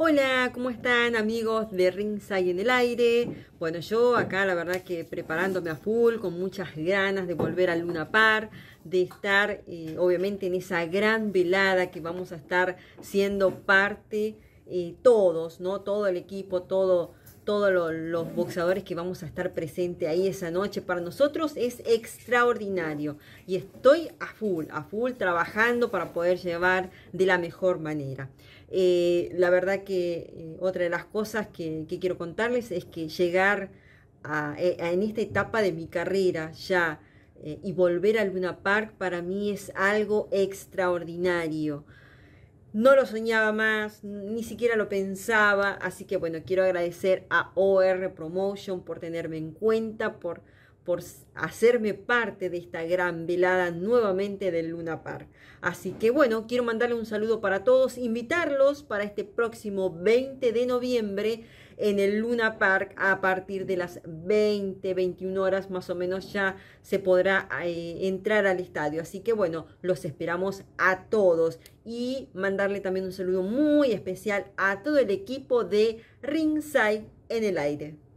Hola, ¿cómo están amigos de Ringside en el aire? Bueno, yo acá la verdad que preparándome a full, con muchas ganas de volver a Luna Par, de estar eh, obviamente en esa gran velada que vamos a estar siendo parte y eh, todos, ¿no? Todo el equipo, todo, todos los, boxadores boxeadores que vamos a estar presentes ahí esa noche. Para nosotros es extraordinario y estoy a full, a full trabajando para poder llevar de la mejor manera. Eh, la verdad que eh, otra de las cosas que, quiero contarles es que llegar eh, a, en esta etapa de mi carrera ya y volver a Luna Park para mí es algo extraordinario. No lo soñaba más, ni siquiera lo pensaba, así que bueno, quiero agradecer a OR Promotion por tenerme en cuenta, por por hacerme parte de esta gran velada nuevamente del Luna Park. Así que bueno, quiero mandarle un saludo para todos, invitarlos para este próximo 20 de noviembre en el Luna Park a partir de las 20, 21 horas más o menos ya se podrá eh, entrar al estadio. Así que bueno, los esperamos a todos y mandarle también un saludo muy especial a todo el equipo de Ringside en el aire.